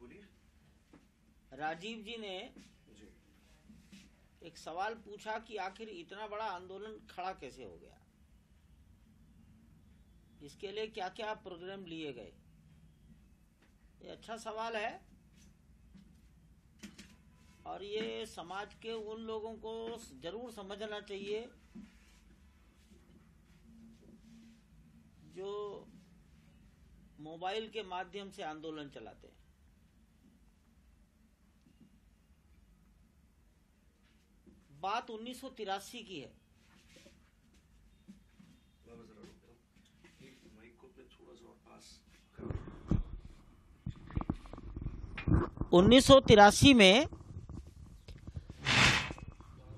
कुछ बोलिए राजीव जी ने जी एक सवाल पूछा कि आखिर इतना बड़ा आंदोलन खड़ा कैसे हो गया इसके लिए क्या क्या प्रोग्राम लिए गए ये अच्छा सवाल है और ये समाज के उन लोगों को जरूर समझना चाहिए जो मोबाइल के माध्यम से आंदोलन चलाते हैं बात उन्नीस की है उन्नीस में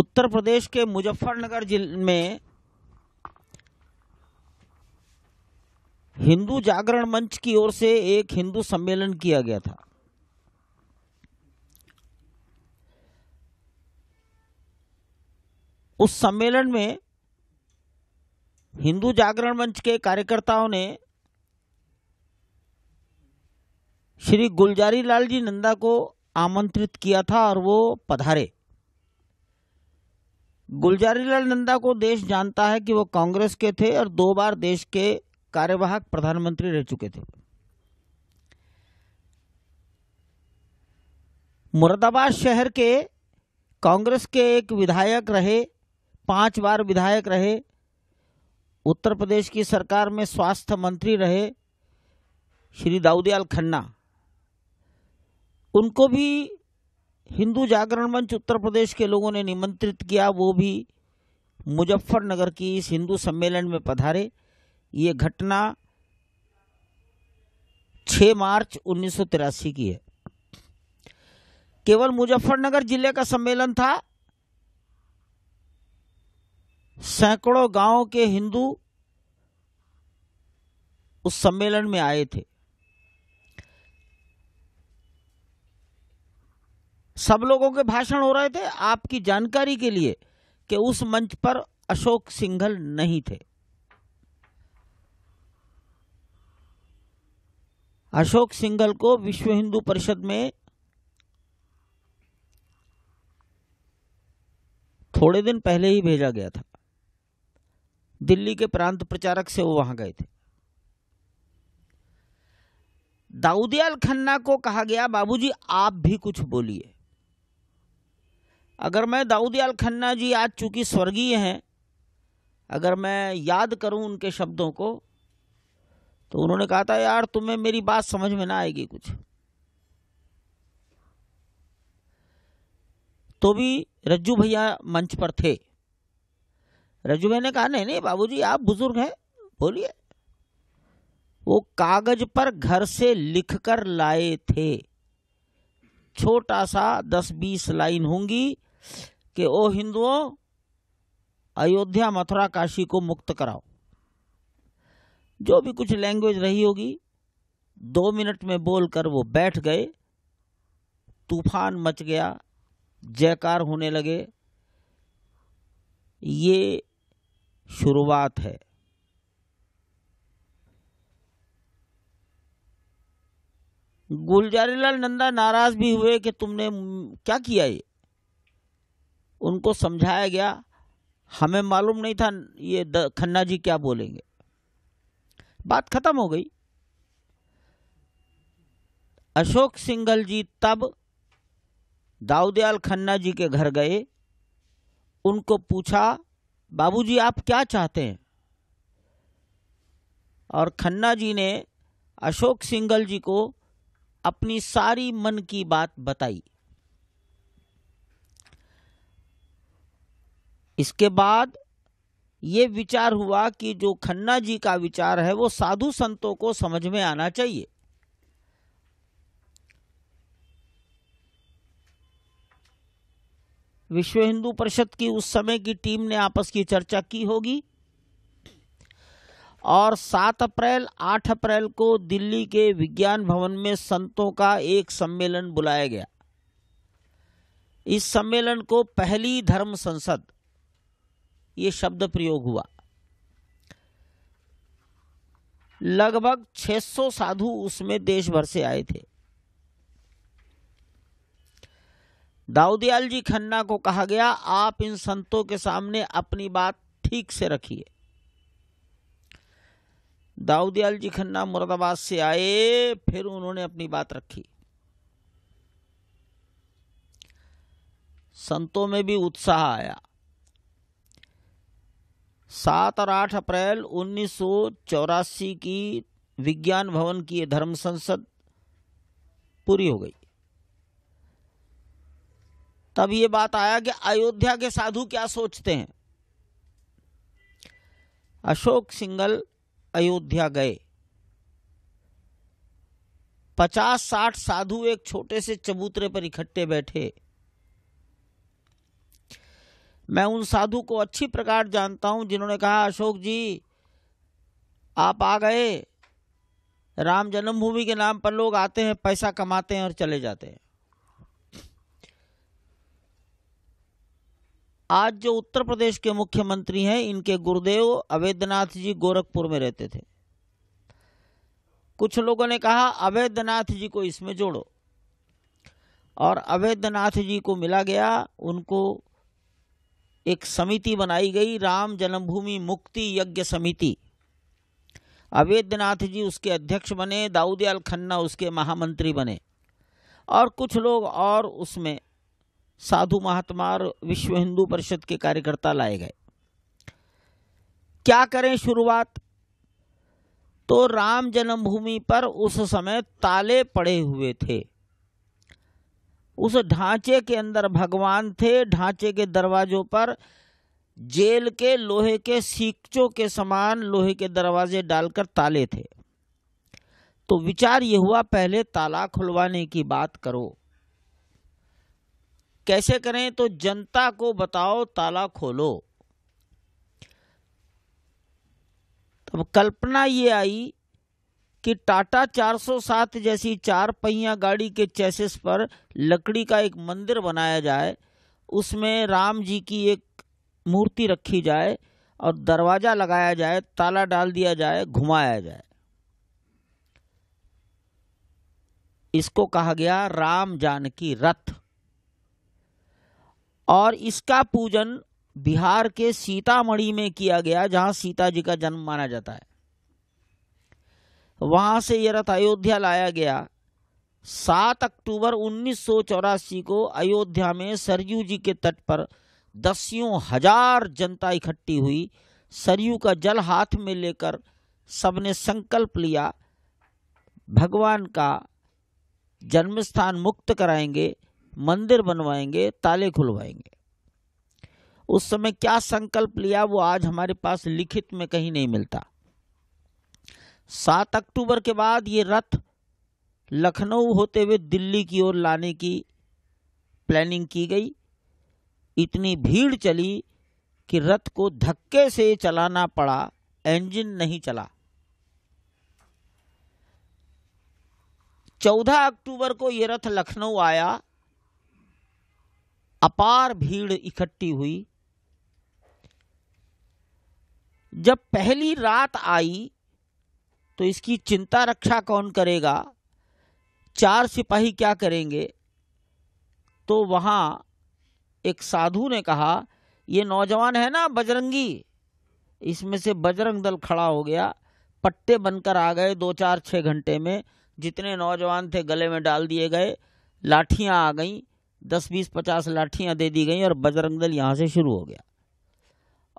उत्तर प्रदेश के मुजफ्फरनगर जिले में हिंदू जागरण मंच की ओर से एक हिंदू सम्मेलन किया गया था उस सम्मेलन में हिंदू जागरण मंच के कार्यकर्ताओं ने श्री गुलजारी लाल जी नंदा को आमंत्रित किया था और वो पधारे गुलजारी लाल नंदा को देश जानता है कि वो कांग्रेस के थे और दो बार देश के कार्यवाहक प्रधानमंत्री रह चुके थे मुरादाबाद शहर के कांग्रेस के एक विधायक रहे पांच बार विधायक रहे उत्तर प्रदेश की सरकार में स्वास्थ्य मंत्री रहे श्री दाऊदयाल खन्ना उनको भी हिंदू जागरण मंच उत्तर प्रदेश के लोगों ने निमंत्रित किया वो भी मुजफ्फरनगर की इस हिंदू सम्मेलन में पधारे ये घटना 6 मार्च उन्नीस की है केवल मुजफ्फरनगर जिले का सम्मेलन था सैकड़ों गांव के हिंदू उस सम्मेलन में आए थे सब लोगों के भाषण हो रहे थे आपकी जानकारी के लिए कि उस मंच पर अशोक सिंघल नहीं थे अशोक सिंघल को विश्व हिंदू परिषद में थोड़े दिन पहले ही भेजा गया था दिल्ली के प्रांत प्रचारक से वो वहां गए थे दाऊदयाल खन्ना को कहा गया बाबूजी आप भी कुछ बोलिए अगर मैं दाऊदयाल खन्ना जी आज चूंकि स्वर्गीय हैं अगर मैं याद करूं उनके शब्दों को तो उन्होंने कहा था यार तुम्हें मेरी बात समझ में ना आएगी कुछ तो भी रज्जू भैया मंच पर थे रजू भाई ने कहा नहीं नहीं बाबू आप बुजुर्ग हैं बोलिए वो कागज पर घर से लिख कर लाए थे छोटा सा दस बीस लाइन होंगी कि ओ हिंदुओं अयोध्या मथुरा काशी को मुक्त कराओ जो भी कुछ लैंग्वेज रही होगी दो मिनट में बोलकर वो बैठ गए तूफान मच गया जयकार होने लगे ये शुरुआत है गुलजारीलाल नंदा नाराज भी हुए कि तुमने क्या किया ये उनको समझाया गया हमें मालूम नहीं था ये खन्ना जी क्या बोलेंगे बात खत्म हो गई अशोक सिंघल जी तब दाऊदयाल खन्ना जी के घर गए उनको पूछा बाबूजी आप क्या चाहते हैं और खन्ना जी ने अशोक सिंगल जी को अपनी सारी मन की बात बताई इसके बाद ये विचार हुआ कि जो खन्ना जी का विचार है वो साधु संतों को समझ में आना चाहिए विश्व हिंदू परिषद की उस समय की टीम ने आपस की चर्चा की होगी और 7 अप्रैल 8 अप्रैल को दिल्ली के विज्ञान भवन में संतों का एक सम्मेलन बुलाया गया इस सम्मेलन को पहली धर्म संसद ये शब्द प्रयोग हुआ लगभग 600 साधु उसमें देश भर से आए थे दाऊदयाल जी खन्ना को कहा गया आप इन संतों के सामने अपनी बात ठीक से रखिए दाऊदयाल जी खन्ना मुरादाबाद से आए फिर उन्होंने अपनी बात रखी संतों में भी उत्साह आया सात और आठ अप्रैल उन्नीस की विज्ञान भवन की धर्म संसद पूरी हो गई तब ये बात आया कि अयोध्या के साधु क्या सोचते हैं अशोक सिंगल अयोध्या गए पचास साठ साधु एक छोटे से चबूतरे पर इकट्ठे बैठे मैं उन साधु को अच्छी प्रकार जानता हूं जिन्होंने कहा अशोक जी आप आ गए राम जन्मभूमि के नाम पर लोग आते हैं पैसा कमाते हैं और चले जाते हैं आज जो उत्तर प्रदेश के मुख्यमंत्री हैं इनके गुरुदेव अवैधनाथ जी गोरखपुर में रहते थे कुछ लोगों ने कहा अवैधनाथ जी को इसमें जोड़ो और अवैधनाथ जी को मिला गया उनको एक समिति बनाई गई राम जन्मभूमि मुक्ति यज्ञ समिति अवैधनाथ जी उसके अध्यक्ष बने दाऊदयाल खन्ना उसके महामंत्री बने और कुछ लोग और उसमें साधु महात्मा और विश्व हिंदू परिषद के कार्यकर्ता लाए गए क्या करें शुरुआत तो राम जन्मभूमि पर उस समय ताले पड़े हुए थे उस ढांचे के अंदर भगवान थे ढांचे के दरवाजों पर जेल के लोहे के सीकचों के समान लोहे के दरवाजे डालकर ताले थे तो विचार ये हुआ पहले ताला खुलवाने की बात करो कैसे करें तो जनता को बताओ ताला खोलो तब कल्पना ये आई कि टाटा 407 जैसी चार पहिया गाड़ी के चेसिस पर लकड़ी का एक मंदिर बनाया जाए उसमें राम जी की एक मूर्ति रखी जाए और दरवाज़ा लगाया जाए ताला डाल दिया जाए घुमाया जाए इसको कहा गया राम जानकी रथ और इसका पूजन बिहार के सीतामढ़ी में किया गया जहां सीता जी का जन्म माना जाता है वहां से यह रथ अयोध्या लाया गया सात अक्टूबर उन्नीस को अयोध्या में सरयू जी के तट पर दसियों हजार जनता इकट्ठी हुई सरयू का जल हाथ में लेकर सबने संकल्प लिया भगवान का जन्म स्थान मुक्त कराएंगे मंदिर बनवाएंगे ताले खुलवाएंगे उस समय क्या संकल्प लिया वो आज हमारे पास लिखित में कहीं नहीं मिलता सात अक्टूबर के बाद ये रथ लखनऊ होते हुए दिल्ली की ओर लाने की प्लानिंग की गई इतनी भीड़ चली कि रथ को धक्के से चलाना पड़ा इंजन नहीं चला चौदह अक्टूबर को यह रथ लखनऊ आया अपार भीड़ इकट्ठी हुई जब पहली रात आई तो इसकी चिंता रक्षा कौन करेगा चार सिपाही क्या करेंगे तो वहाँ एक साधु ने कहा ये नौजवान है ना बजरंगी इसमें से बजरंग दल खड़ा हो गया पट्टे बनकर आ गए दो चार छः घंटे में जितने नौजवान थे गले में डाल दिए गए लाठियाँ आ गईं दस बीस पचास लाठियाँ दे दी गई और बजरंग दल यहाँ से शुरू हो गया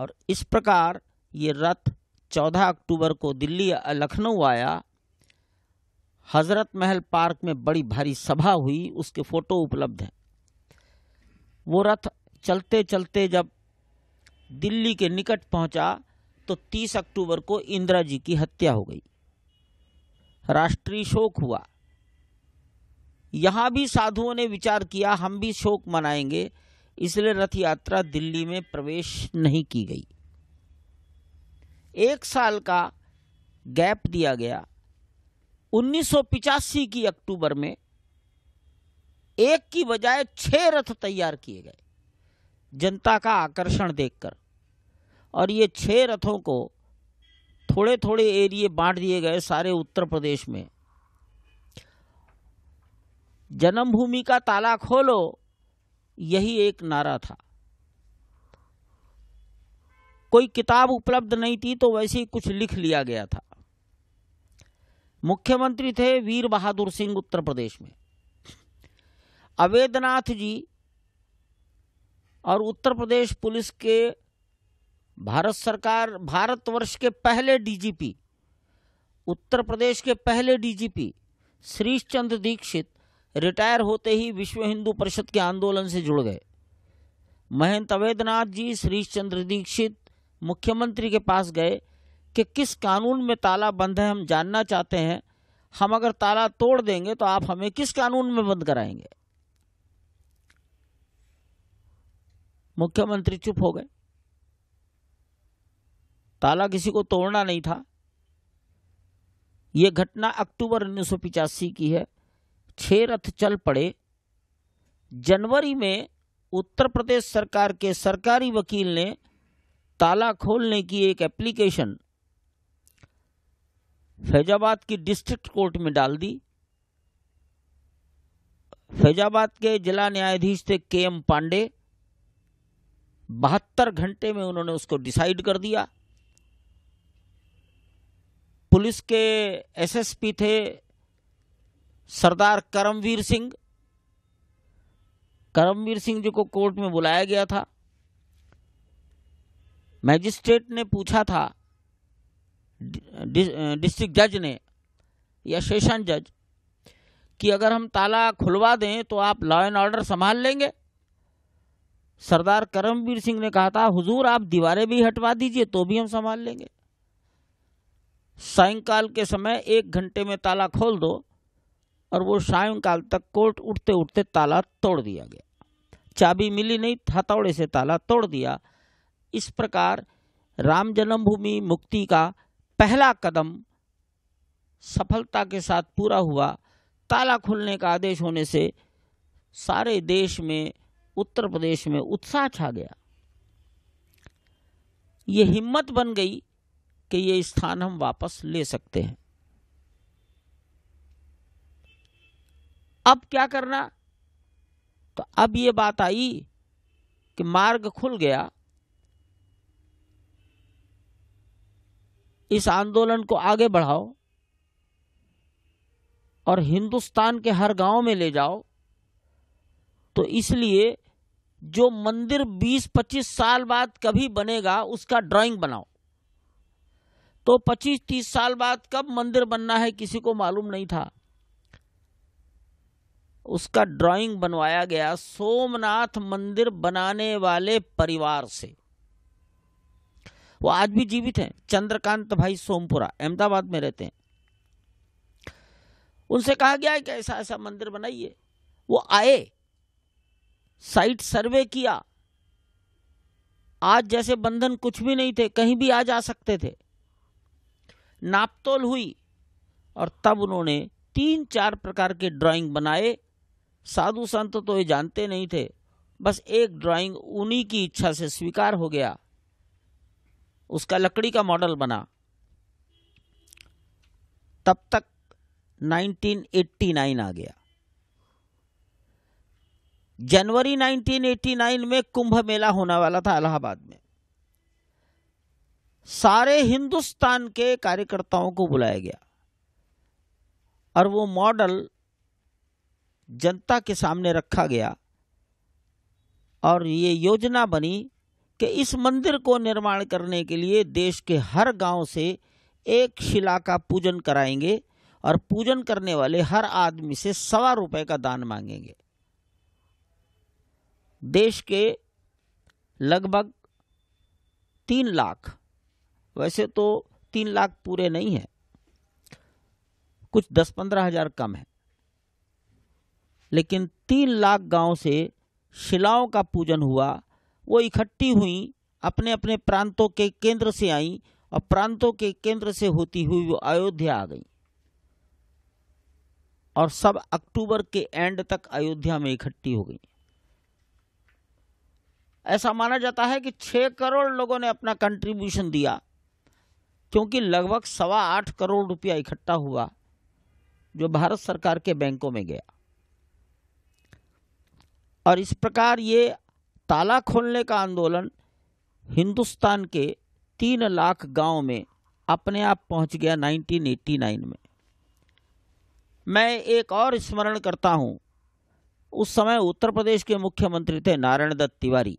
और इस प्रकार ये रथ चौदह अक्टूबर को दिल्ली लखनऊ आया हजरत महल पार्क में बड़ी भारी सभा हुई उसके फोटो उपलब्ध हैं वो रथ चलते चलते जब दिल्ली के निकट पहुंचा तो 30 अक्टूबर को इंदिरा जी की हत्या हो गई राष्ट्रीय शोक हुआ यहाँ भी साधुओं ने विचार किया हम भी शोक मनाएंगे इसलिए रथ यात्रा दिल्ली में प्रवेश नहीं की गई एक साल का गैप दिया गया उन्नीस की अक्टूबर में एक की बजाय छह रथ तैयार किए गए जनता का आकर्षण देखकर और ये छह रथों को थोड़े थोड़े एरिए बांट दिए गए सारे उत्तर प्रदेश में जन्मभूमि का ताला खोलो यही एक नारा था कोई किताब उपलब्ध नहीं थी तो वैसे ही कुछ लिख लिया गया था मुख्यमंत्री थे वीर बहादुर सिंह उत्तर प्रदेश में अवेदनाथ जी और उत्तर प्रदेश पुलिस के भारत सरकार भारतवर्ष के पहले डीजीपी उत्तर प्रदेश के पहले डीजीपी श्रीश चंद्र दीक्षित रिटायर होते ही विश्व हिंदू परिषद के आंदोलन से जुड़ गए महंत अवेदनाथ जी श्रीश चंद्र दीक्षित मुख्यमंत्री के पास गए कि किस कानून में ताला बंद है हम जानना चाहते हैं हम अगर ताला तोड़ देंगे तो आप हमें किस कानून में बंद कराएंगे मुख्यमंत्री चुप हो गए ताला किसी को तोड़ना नहीं था यह घटना अक्टूबर उन्नीस की है छह रथ चल पड़े जनवरी में उत्तर प्रदेश सरकार के सरकारी वकील ने ताला खोलने की एक एप्लीकेशन फैजाबाद की डिस्ट्रिक्ट कोर्ट में डाल दी फैजाबाद के जिला न्यायाधीश थे के एम पांडे बहत्तर घंटे में उन्होंने उसको डिसाइड कर दिया पुलिस के एसएसपी थे सरदार करमवीर सिंह करमवीर सिंह जी को कोर्ट में बुलाया गया था मैजिस्ट्रेट ने पूछा था डिस्ट्रिक्ट जज ने या सेशन जज कि अगर हम ताला खुलवा दें तो आप लॉ एंड ऑर्डर संभाल लेंगे सरदार करमवीर सिंह ने कहा था हुजूर आप दीवारें भी हटवा दीजिए तो भी हम संभाल लेंगे सायंकाल के समय एक घंटे में ताला खोल दो और वो सायंकाल तक कोर्ट उठते उठते ताला तोड़ दिया गया चाबी मिली नहीं हथौड़े से ताला तोड़ दिया इस प्रकार राम जन्मभूमि मुक्ति का पहला कदम सफलता के साथ पूरा हुआ ताला खुलने का आदेश होने से सारे देश में उत्तर प्रदेश में उत्साह छा गया ये हिम्मत बन गई कि ये स्थान हम वापस ले सकते हैं अब क्या करना तो अब ये बात आई कि मार्ग खुल गया इस आंदोलन को आगे बढ़ाओ और हिंदुस्तान के हर गांव में ले जाओ तो इसलिए जो मंदिर 20-25 साल बाद कभी बनेगा उसका ड्राइंग बनाओ तो 25-30 साल बाद कब मंदिर बनना है किसी को मालूम नहीं था उसका ड्राइंग बनवाया गया सोमनाथ मंदिर बनाने वाले परिवार से वो आज भी जीवित हैं चंद्रकांत भाई सोमपुरा अहमदाबाद में रहते हैं उनसे कहा गया कि ऐसा ऐसा मंदिर बनाइए वो आए साइट सर्वे किया आज जैसे बंधन कुछ भी नहीं थे कहीं भी आ जा सकते थे नापतोल हुई और तब उन्होंने तीन चार प्रकार के ड्राइंग बनाए साधु संत तो ये जानते नहीं थे बस एक ड्राइंग उन्हीं की इच्छा से स्वीकार हो गया उसका लकड़ी का मॉडल बना तब तक 1989 आ गया जनवरी 1989 में कुंभ मेला होने वाला था इलाहाबाद में सारे हिंदुस्तान के कार्यकर्ताओं को बुलाया गया और वो मॉडल जनता के सामने रखा गया और ये योजना बनी कि इस मंदिर को निर्माण करने के लिए देश के हर गांव से एक शिला का पूजन कराएंगे और पूजन करने वाले हर आदमी से सवा रुपए का दान मांगेंगे देश के लगभग तीन लाख वैसे तो तीन लाख पूरे नहीं है कुछ दस पंद्रह हजार कम है लेकिन तीन लाख गांव से शिलाओं का पूजन हुआ वो इकट्ठी हुई अपने अपने प्रांतों के केंद्र से आई और प्रांतों के केंद्र से होती हुई वो अयोध्या आ गई और सब अक्टूबर के एंड तक अयोध्या में इकट्ठी हो गई ऐसा माना जाता है कि छह करोड़ लोगों ने अपना कंट्रीब्यूशन दिया क्योंकि लगभग सवा आठ करोड़ रुपया इकट्ठा हुआ जो भारत सरकार के बैंकों में गया और इस प्रकार ये ताला खोलने का आंदोलन हिंदुस्तान के तीन लाख गांव में अपने आप पहुंच गया 1989 में मैं एक और स्मरण करता हूं उस समय उत्तर प्रदेश के मुख्यमंत्री थे नारायण दत्त तिवारी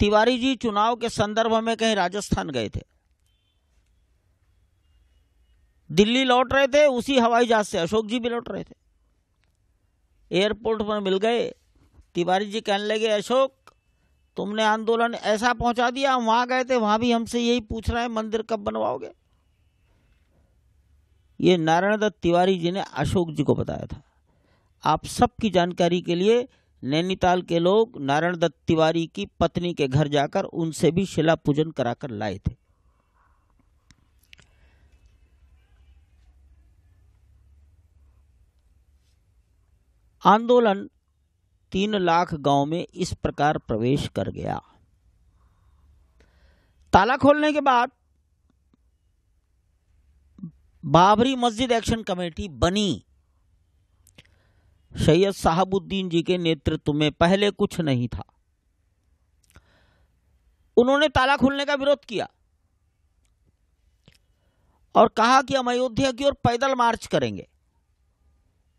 तिवारी जी चुनाव के संदर्भ में कहीं राजस्थान गए थे दिल्ली लौट रहे थे उसी हवाई जहाज से अशोक जी भी लौट रहे थे एयरपोर्ट पर मिल गए तिवारी जी कहने लगे अशोक तुमने आंदोलन ऐसा पहुंचा दिया हम वहाँ गए थे वहाँ भी हमसे यही पूछ रहे हैं मंदिर कब बनवाओगे ये नारायण दत्त तिवारी जी ने अशोक जी को बताया था आप सबकी जानकारी के लिए नैनीताल के लोग नारायण दत्त तिवारी की पत्नी के घर जाकर उनसे भी शिला पूजन कराकर लाए थे आंदोलन तीन लाख गांव में इस प्रकार प्रवेश कर गया ताला खोलने के बाद बाबरी मस्जिद एक्शन कमेटी बनी सैयद साहबुद्दीन जी के नेतृत्व में पहले कुछ नहीं था उन्होंने ताला खोलने का विरोध किया और कहा कि हम अयोध्या की ओर पैदल मार्च करेंगे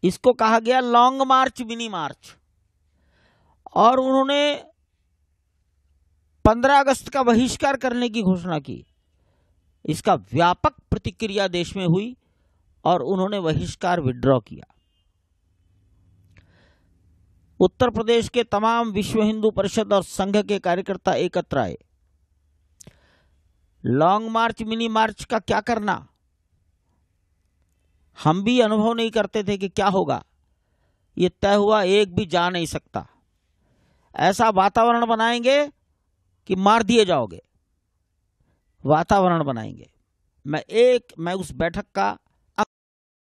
इसको कहा गया लॉन्ग मार्च मिनी मार्च और उन्होंने 15 अगस्त का बहिष्कार करने की घोषणा की इसका व्यापक प्रतिक्रिया देश में हुई और उन्होंने बहिष्कार विड्रॉ किया उत्तर प्रदेश के तमाम विश्व हिंदू परिषद और संघ के कार्यकर्ता एकत्र आए लॉन्ग मार्च मिनी मार्च का क्या करना हम भी अनुभव नहीं करते थे कि क्या होगा ये तय हुआ एक भी जा नहीं सकता ऐसा वातावरण बनाएंगे कि मार दिए जाओगे वातावरण बनाएंगे मैं एक मैं उस बैठक का